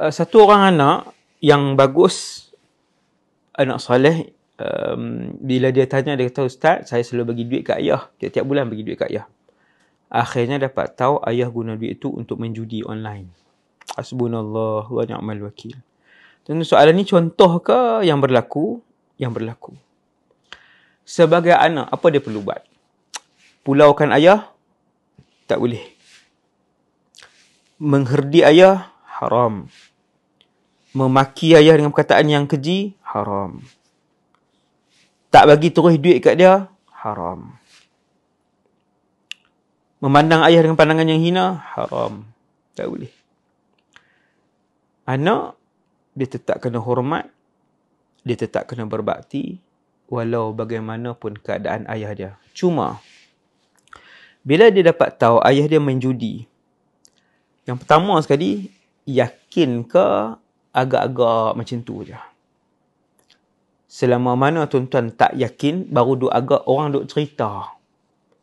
Eh, satu orang anak yang bagus anak soleh um, bila dia tanya dia kata ustaz saya selalu bagi duit kat ayah tiap-tiap bulan bagi duit kat ayah akhirnya dapat tahu ayah guna duit itu untuk menjudi online hasbunallah wa ni'mal wakil tentu soalan ni contoh ke yang berlaku yang berlaku sebagai anak apa dia perlu buat pulaukan ayah tak boleh mengherdi ayah haram. Memaki ayah dengan perkataan yang keji, haram. Tak bagi terus duit kat dia, haram. Memandang ayah dengan pandangan yang hina, haram. Tak boleh. Anak, dia tetap kena hormat. Dia tetap kena berbakti. Walau bagaimanapun keadaan ayah dia. Cuma, bila dia dapat tahu ayah dia main judi. Yang pertama sekali, yakin ke agak-agak macam tu je. Selama mana tuan-tuan tak yakin, baru duk agak orang duk cerita.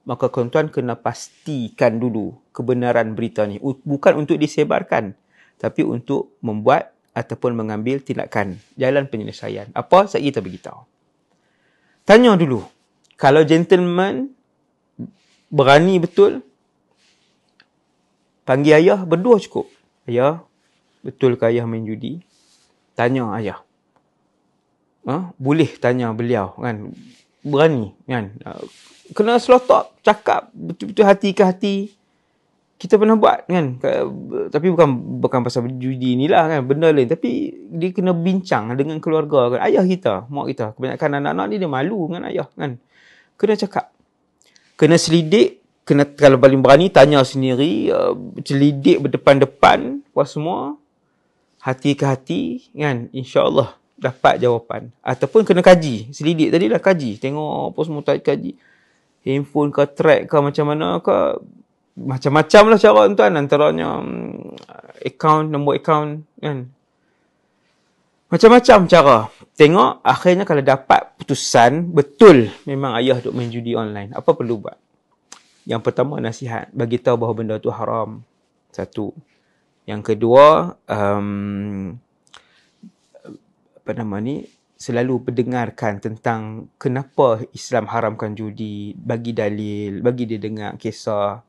Maka tuan-tuan kena pastikan dulu kebenaran berita ni. Bukan untuk disebarkan, tapi untuk membuat ataupun mengambil tindakan jalan penyelesaian. Apa saya kita beritahu. Tanya dulu. Kalau gentleman berani betul, panggil ayah berdua cukup. Ayah, Betul ke ayah main judi? Tanya ayah. Ha? Boleh tanya beliau kan. Berani kan. Kena selotok cakap betul-betul hati ke hati. Kita pernah buat kan. Tapi bukan bukan pasal judi ni lah kan. Benda lain. Tapi dia kena bincang dengan keluarga. Kan? Ayah kita, mak kita. Kebanyakan anak-anak ni dia malu dengan ayah kan. Kena cakap. Kena selidik. Kena kalau paling berani tanya sendiri. Uh, eh, celidik berdepan-depan. Buat semua hati ke hati kan insyaallah dapat jawapan ataupun kena kaji selidik tadi dah kaji tengok apa semua tak kaji handphone ke track ke macam mana ke macam-macam lah cara tuan antaranya mm, account nombor account kan macam-macam cara tengok akhirnya kalau dapat putusan betul memang ayah duk main judi online apa perlu buat yang pertama nasihat bagi tahu bahawa benda tu haram satu yang kedua, um, apa nama ni, selalu mendengarkan tentang kenapa Islam haramkan judi, bagi dalil, bagi dia dengar kisah,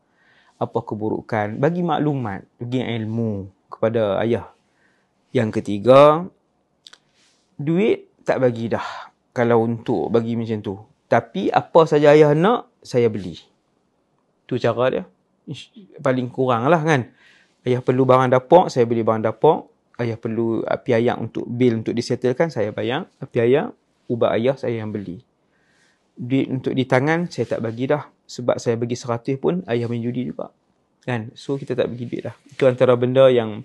apa keburukan, bagi maklumat, bagi ilmu kepada ayah. Yang ketiga, duit tak bagi dah kalau untuk bagi macam tu. Tapi apa saja ayah nak, saya beli. Tu cara dia. Paling kurang lah kan ayah perlu barang dapur, saya beli barang dapur. Ayah perlu api ayam untuk bil untuk disetelkan, saya bayar. Api ayam, ubat ayah saya yang beli. Duit untuk di tangan, saya tak bagi dah. Sebab saya bagi seratus pun, ayah main juga. Kan? So, kita tak bagi duit dah. Itu antara benda yang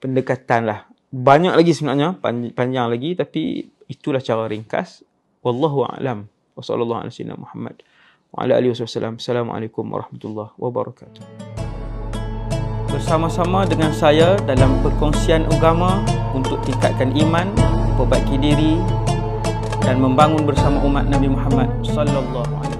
pendekatan lah. Banyak lagi sebenarnya, panjang lagi. Tapi itulah cara ringkas. Wallahu a'lam. Wassalamualaikum warahmatullahi wabarakatuh bersama-sama dengan saya dalam perkongsian agama untuk tingkatkan iman, memperbaiki diri dan membangun bersama umat Nabi Muhammad sallallahu alaihi wasallam.